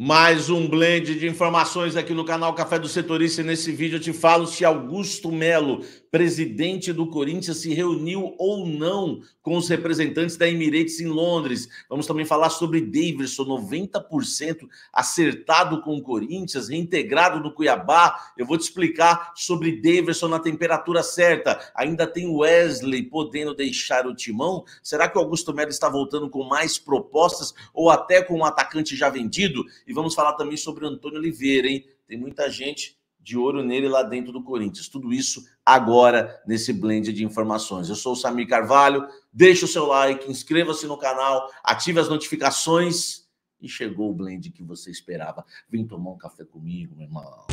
Mais um blend de informações aqui no canal Café do Setorista. Nesse vídeo eu te falo se Augusto Melo, presidente do Corinthians, se reuniu ou não com os representantes da Emirates em Londres. Vamos também falar sobre Davidson, 90% acertado com o Corinthians, reintegrado no Cuiabá. Eu vou te explicar sobre Davidson na temperatura certa. Ainda tem Wesley podendo deixar o timão. Será que o Augusto Melo está voltando com mais propostas ou até com um atacante já vendido? E vamos falar também sobre o Antônio Oliveira, hein? Tem muita gente de ouro nele lá dentro do Corinthians. Tudo isso agora nesse blend de informações. Eu sou o Samir Carvalho, deixe o seu like, inscreva-se no canal, ative as notificações e chegou o blend que você esperava. Vem tomar um café comigo, meu irmão.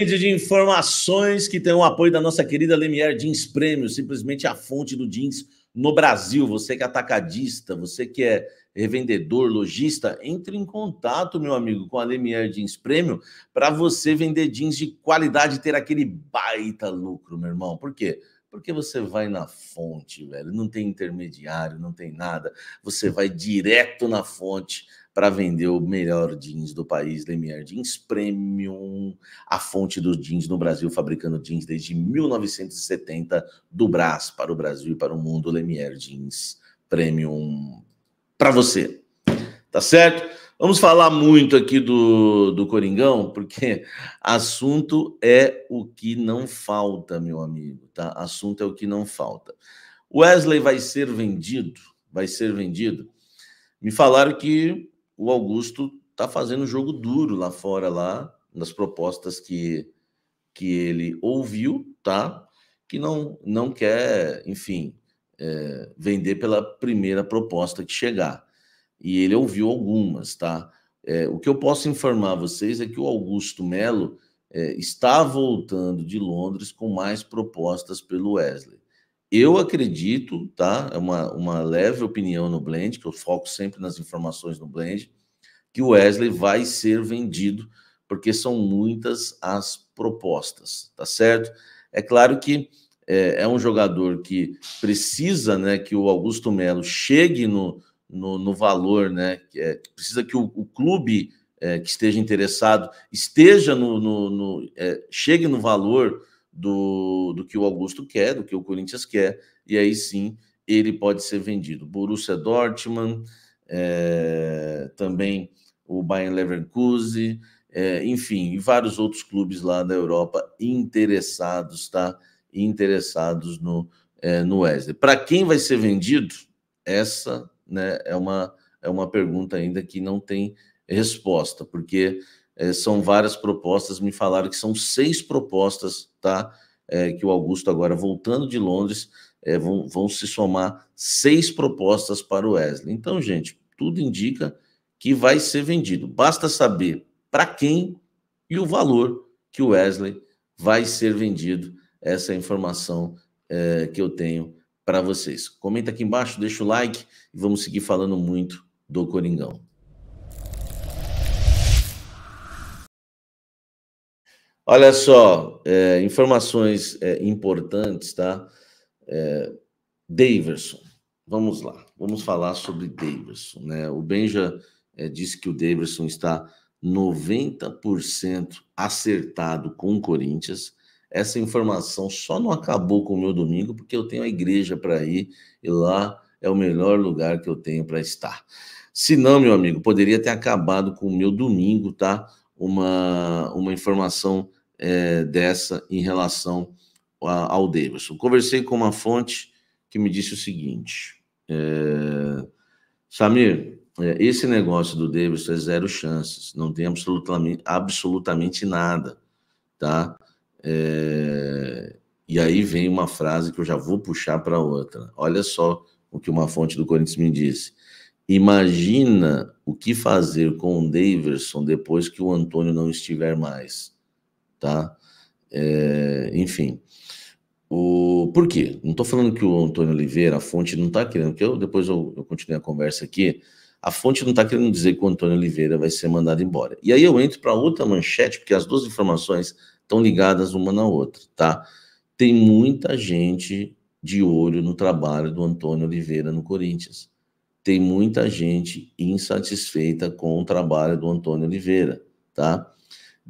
rede de informações que tem o apoio da nossa querida Lemier Jeans Prêmio, simplesmente a fonte do jeans no Brasil. Você que é atacadista, você que é revendedor, lojista, entre em contato, meu amigo, com a Lemier Jeans Prêmio para você vender jeans de qualidade e ter aquele baita lucro, meu irmão. Por quê? Porque você vai na fonte, velho. Não tem intermediário, não tem nada. Você vai direto na fonte para vender o melhor jeans do país, Lemier Jeans Premium, a fonte dos jeans no Brasil, fabricando jeans desde 1970, do Brás para o Brasil e para o mundo, Lemier Jeans Premium para você. Tá certo? Vamos falar muito aqui do, do Coringão, porque assunto é o que não falta, meu amigo, tá? Assunto é o que não falta. Wesley vai ser vendido, vai ser vendido. Me falaram que o Augusto está fazendo jogo duro lá fora, lá nas propostas que, que ele ouviu, tá? Que não, não quer, enfim, é, vender pela primeira proposta que chegar. E ele ouviu algumas, tá? É, o que eu posso informar vocês é que o Augusto Melo é, está voltando de Londres com mais propostas pelo Wesley. Eu acredito, tá? É uma, uma leve opinião no Blend, que eu foco sempre nas informações no Blend, que o Wesley vai ser vendido, porque são muitas as propostas, tá certo? É claro que é, é um jogador que precisa né, que o Augusto Melo chegue no, no, no valor, né? É, precisa que o, o clube é, que esteja interessado esteja no, no, no é, chegue no valor do, do que o Augusto quer, do que o Corinthians quer, e aí sim ele pode ser vendido. Borussia Dortmund, é, também o Bayern Leverkusen, é, enfim, e vários outros clubes lá da Europa interessados, tá? Interessados no, é, no Wesley. Para quem vai ser vendido, essa né, é, uma, é uma pergunta ainda que não tem resposta, porque é, são várias propostas, me falaram que são seis propostas, tá? É, que o Augusto agora, voltando de Londres, é, vão, vão se somar seis propostas para o Wesley. Então, gente, tudo indica que vai ser vendido. Basta saber para quem e o valor que o Wesley vai ser vendido. Essa é a informação é, que eu tenho para vocês. Comenta aqui embaixo, deixa o like e vamos seguir falando muito do Coringão. Olha só, é, informações é, importantes, tá? É, Daverson, vamos lá, vamos falar sobre Daverson, né? O Benja é, disse que o Daverson está 90% acertado com o Corinthians. Essa informação só não acabou com o meu domingo, porque eu tenho a igreja para ir e lá é o melhor lugar que eu tenho para estar. Se não, meu amigo, poderia ter acabado com o meu domingo, tá? Uma, uma informação é, dessa em relação a, ao Davidson. Conversei com uma fonte que me disse o seguinte: é, Samir, é, esse negócio do Davidson é zero chances, não tem absolutamente, absolutamente nada, tá? É, e aí vem uma frase que eu já vou puxar para outra. Olha só o que uma fonte do Corinthians me disse. Imagina o que fazer com o Davidson depois que o Antônio não estiver mais tá? É, enfim. O, por quê? Não estou falando que o Antônio Oliveira, a fonte, não está querendo, que eu depois eu, eu continuei a conversa aqui. A fonte não está querendo dizer que o Antônio Oliveira vai ser mandado embora. E aí eu entro para outra manchete, porque as duas informações estão ligadas uma na outra, tá? Tem muita gente de olho no trabalho do Antônio Oliveira no Corinthians. Tem muita gente insatisfeita com o trabalho do Antônio Oliveira, tá?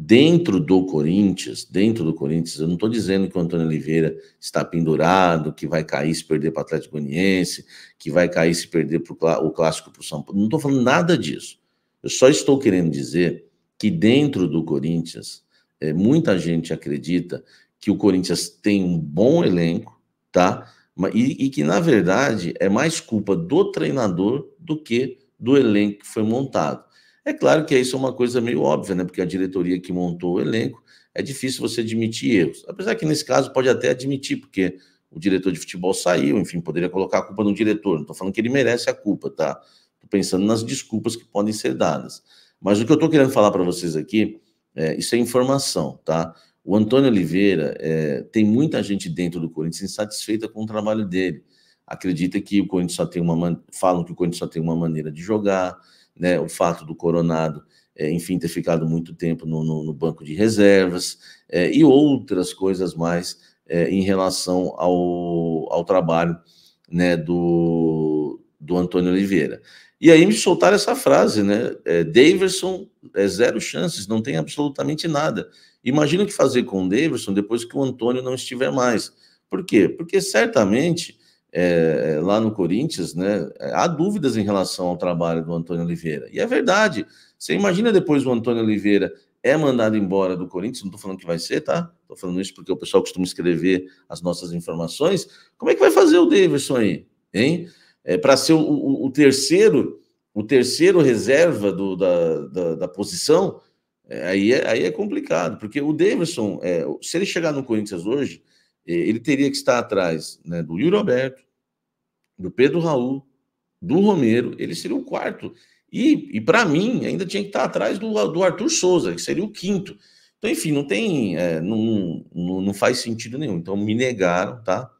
dentro do Corinthians, dentro do Corinthians, eu não estou dizendo que o Antônio Oliveira está pendurado, que vai cair se perder para o Atlético Goianiense, que vai cair se perder para o clássico para o São Paulo. Não estou falando nada disso. Eu só estou querendo dizer que dentro do Corinthians, é, muita gente acredita que o Corinthians tem um bom elenco, tá? E, e que, na verdade, é mais culpa do treinador do que do elenco que foi montado. É claro que isso é uma coisa meio óbvia, né? Porque a diretoria que montou o elenco, é difícil você admitir erros. Apesar que nesse caso pode até admitir, porque o diretor de futebol saiu, enfim, poderia colocar a culpa no diretor. Não estou falando que ele merece a culpa, tá? Estou pensando nas desculpas que podem ser dadas. Mas o que eu estou querendo falar para vocês aqui, é, isso é informação, tá? O Antônio Oliveira é, tem muita gente dentro do Corinthians insatisfeita com o trabalho dele. Acredita que o Corinthians só tem uma man... falam que o Corinthians só tem uma maneira de jogar, né, o fato do Coronado, é, enfim, ter ficado muito tempo no, no, no banco de reservas é, e outras coisas mais é, em relação ao, ao trabalho né, do, do Antônio Oliveira. E aí me soltaram essa frase, né? É, Daverson é zero chances, não tem absolutamente nada. Imagina o que fazer com o Daverson depois que o Antônio não estiver mais. Por quê? Porque certamente é, é, lá no Corinthians, né, há dúvidas em relação ao trabalho do Antônio Oliveira. E é verdade. Você imagina depois o Antônio Oliveira é mandado embora do Corinthians, não estou falando que vai ser, tá? Estou falando isso porque o pessoal costuma escrever as nossas informações. Como é que vai fazer o Davidson aí, hein? É, Para ser o, o, o, terceiro, o terceiro reserva do, da, da, da, posição, é, aí, é, aí é complicado, porque o Davidson, é, se ele chegar no Corinthians hoje, é, ele teria que estar atrás né, do Yuri Alberto, do Pedro Raul, do Romero, ele seria o quarto. E, e para mim, ainda tinha que estar atrás do, do Arthur Souza, que seria o quinto. Então, enfim, não tem. É, não, não, não, faz sentido nenhum. Então, me negaram, tá?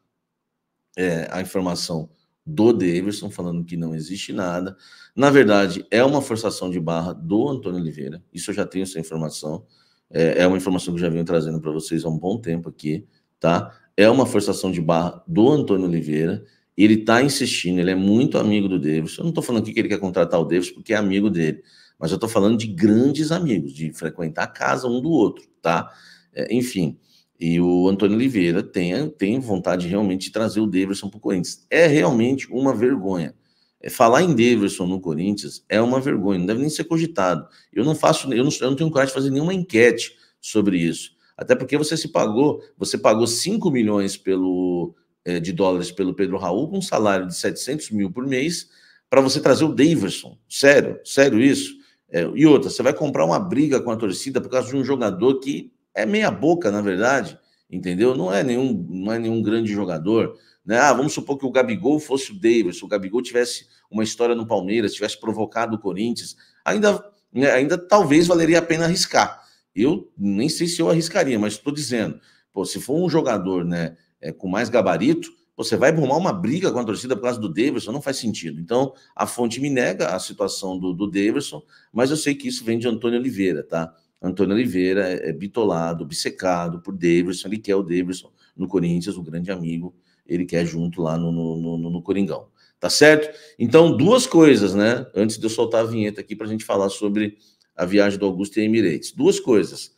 É, a informação do Davidson, falando que não existe nada. Na verdade, é uma forçação de barra do Antônio Oliveira. Isso eu já tenho essa informação. É, é uma informação que eu já venho trazendo para vocês há um bom tempo aqui tá? É uma forçação de barra do Antônio Oliveira. Ele está insistindo, ele é muito amigo do Davis. Eu não estou falando aqui que ele quer contratar o Davis porque é amigo dele, mas eu estou falando de grandes amigos, de frequentar a casa um do outro, tá? É, enfim, e o Antônio Oliveira tem, tem vontade realmente de trazer o Davidson para o Corinthians. É realmente uma vergonha. É, falar em Davidson no Corinthians é uma vergonha, não deve nem ser cogitado. Eu não faço, eu não, eu não tenho coragem de fazer nenhuma enquete sobre isso. Até porque você se pagou, você pagou 5 milhões pelo, eh, de dólares pelo Pedro Raul, com um salário de 700 mil por mês, para você trazer o Daverson. Sério, sério isso. É, e outra, você vai comprar uma briga com a torcida por causa de um jogador que é meia boca, na verdade, entendeu? Não é nenhum, não é nenhum grande jogador. Né? Ah, vamos supor que o Gabigol fosse o Davis, o Gabigol tivesse uma história no Palmeiras, tivesse provocado o Corinthians, ainda, né, ainda talvez valeria a pena arriscar. Eu nem sei se eu arriscaria, mas estou dizendo, pô, se for um jogador né, é, com mais gabarito, você vai arrumar uma briga com a torcida por causa do Davidson, não faz sentido. Então, a fonte me nega a situação do, do Davidson, mas eu sei que isso vem de Antônio Oliveira, tá? Antônio Oliveira é, é bitolado, obcecado por Davidson, ele quer o Davidson no Corinthians, um grande amigo, ele quer junto lá no, no, no, no Coringão. Tá certo? Então, duas coisas, né? Antes de eu soltar a vinheta aqui para a gente falar sobre a viagem do Augusto e Emirates. Duas coisas.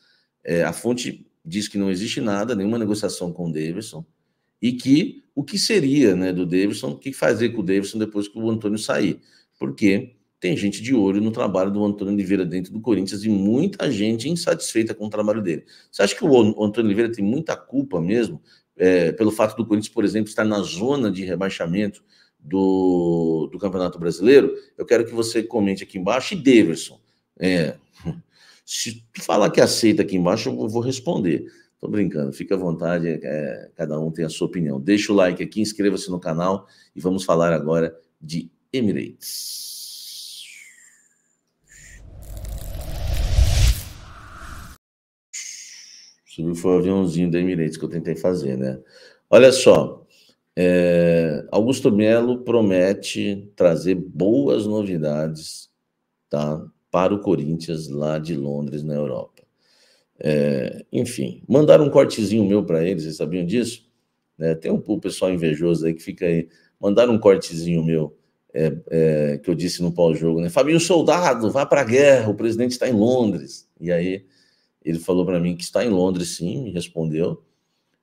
É, a fonte diz que não existe nada, nenhuma negociação com o Davidson, e que o que seria né, do Davidson, o que fazer com o Davidson depois que o Antônio sair. Porque tem gente de olho no trabalho do Antônio Oliveira dentro do Corinthians e muita gente insatisfeita com o trabalho dele. Você acha que o Antônio Oliveira tem muita culpa mesmo é, pelo fato do Corinthians, por exemplo, estar na zona de rebaixamento do, do Campeonato Brasileiro? Eu quero que você comente aqui embaixo. E Davidson, é, se tu falar que aceita aqui embaixo, eu vou responder. Tô brincando, fica à vontade, é, cada um tem a sua opinião. Deixa o like aqui, inscreva-se no canal e vamos falar agora de Emirates. Subiu foi o aviãozinho da Emirates que eu tentei fazer, né? Olha só, é, Augusto Melo promete trazer boas novidades, tá? para o Corinthians lá de Londres, na Europa. É, enfim, mandaram um cortezinho meu para eles, vocês sabiam disso? É, tem um, um, pessoal invejoso aí que fica aí. Mandaram um cortezinho meu é, é que eu disse no pós-jogo, né? Fabinho Soldado, vá para a guerra, o presidente está em Londres. E aí ele falou para mim que está em Londres, sim, me respondeu,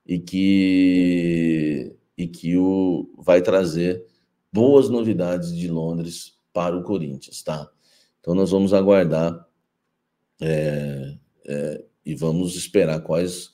e que, e que o, vai trazer boas novidades de Londres para o Corinthians, tá? Então nós vamos aguardar é, é, e vamos esperar quais,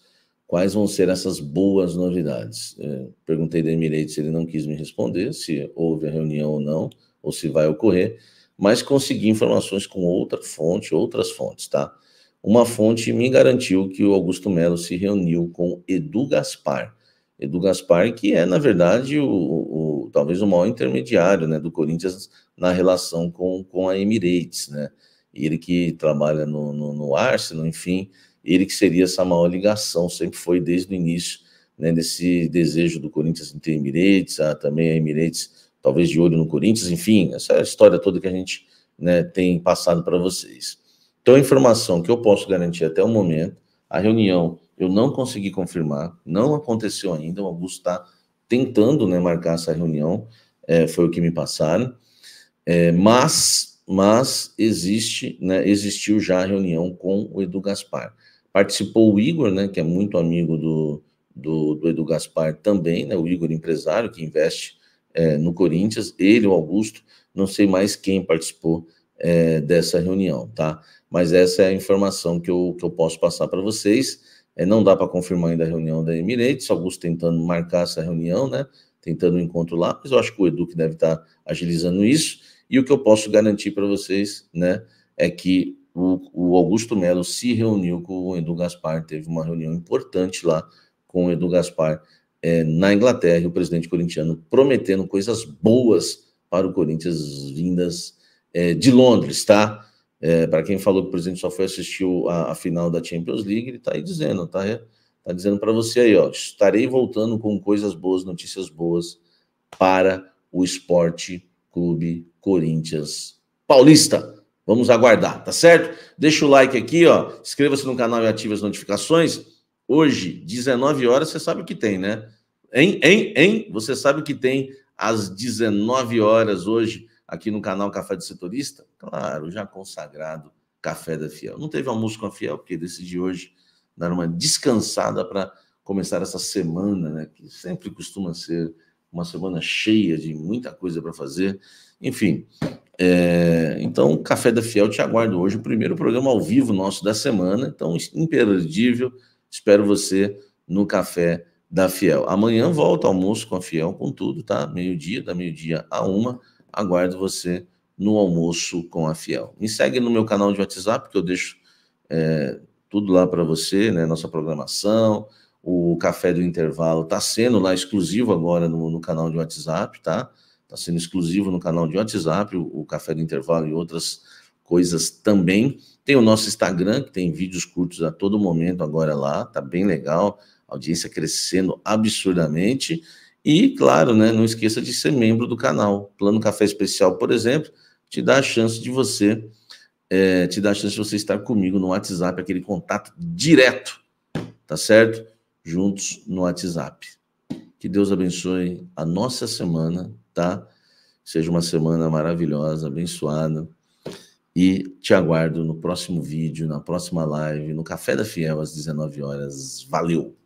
quais vão ser essas boas novidades. É, perguntei do Emirates, ele não quis me responder se houve a reunião ou não, ou se vai ocorrer, mas consegui informações com outra fonte, outras fontes, tá? Uma fonte me garantiu que o Augusto Melo se reuniu com Edu Gaspar. Edu Gaspar, que é, na verdade, o, o talvez o maior intermediário né, do Corinthians na relação com, com a Emirates, né? Ele que trabalha no, no, no Arsenal, enfim, ele que seria essa maior ligação, sempre foi desde o início, né, desse desejo do Corinthians em ter Emirates, a, ah, também a Emirates talvez de olho no Corinthians, enfim, essa é história toda que a gente né, tem passado para vocês. Então, a informação que eu posso garantir até o momento, a reunião eu não consegui confirmar, não aconteceu ainda, o Augusto está tentando né, marcar essa reunião, é, foi o que me passaram. É, mas, mas existe, né, existiu já a reunião com o Edu Gaspar. Participou o Igor, né, que é muito amigo do, do, do Edu Gaspar também, né, o Igor empresário que investe é, no Corinthians, ele, o Augusto, não sei mais quem participou é, dessa reunião, tá? Mas essa é a informação que eu, que eu posso passar para vocês. É, não dá para confirmar ainda a reunião da Emirates, Augusto tentando marcar essa reunião, né? Tentando o um encontro lá, mas eu acho que o Edu que deve estar tá agilizando isso. E o que eu posso garantir para vocês, né, é que o, o Augusto Melo se reuniu com o Edu Gaspar, teve uma reunião importante lá com o Edu Gaspar é, na Inglaterra, e o presidente corintiano prometendo coisas boas para o Corinthians vindas é, de Londres, tá? É, para quem falou que o presidente só foi assistir a, a final da Champions League, ele está aí dizendo, tá, é? tá dizendo para você aí, ó, estarei voltando com coisas boas, notícias boas para o Esporte Clube Corinthians Paulista. Vamos aguardar, tá certo? Deixa o like aqui, ó, inscreva-se no canal e ative as notificações. Hoje, 19 horas, você sabe o que tem, né? Hein, hein, hein? Você sabe o que tem às 19 horas hoje aqui no canal Café do Setorista? Claro, já consagrado Café da Fiel. Não teve almoço com a Fiel, porque decidi hoje dar uma descansada para começar essa semana, né, que sempre costuma ser uma semana cheia de muita coisa para fazer. Enfim, é, então, Café da Fiel te aguardo hoje, o primeiro programa ao vivo nosso da semana, então, imperdível. Espero você no Café da Fiel. Amanhã volta almoço com a Fiel, com tudo, tá? Meio-dia, da meio-dia a uma aguardo você no almoço com a Fiel. Me segue no meu canal de WhatsApp, que eu deixo é, tudo lá para você, né? Nossa programação, o café do intervalo está sendo lá exclusivo agora no, no, canal de WhatsApp, tá? Está sendo exclusivo no canal de WhatsApp, o, o café do intervalo e outras coisas também. Tem o nosso Instagram, que tem vídeos curtos a todo momento agora lá, tá bem legal. audiência crescendo absurdamente. E, claro, né, não esqueça de ser membro do canal. Plano Café Especial, por exemplo, te dá a chance de você é, te dá a chance de você estar comigo no WhatsApp, aquele contato direto, tá certo? Juntos no WhatsApp. Que Deus abençoe a nossa semana, tá? Seja uma semana maravilhosa, abençoada. E te aguardo no próximo vídeo, na próxima live, no Café da Fiel, às 19 horas. Valeu!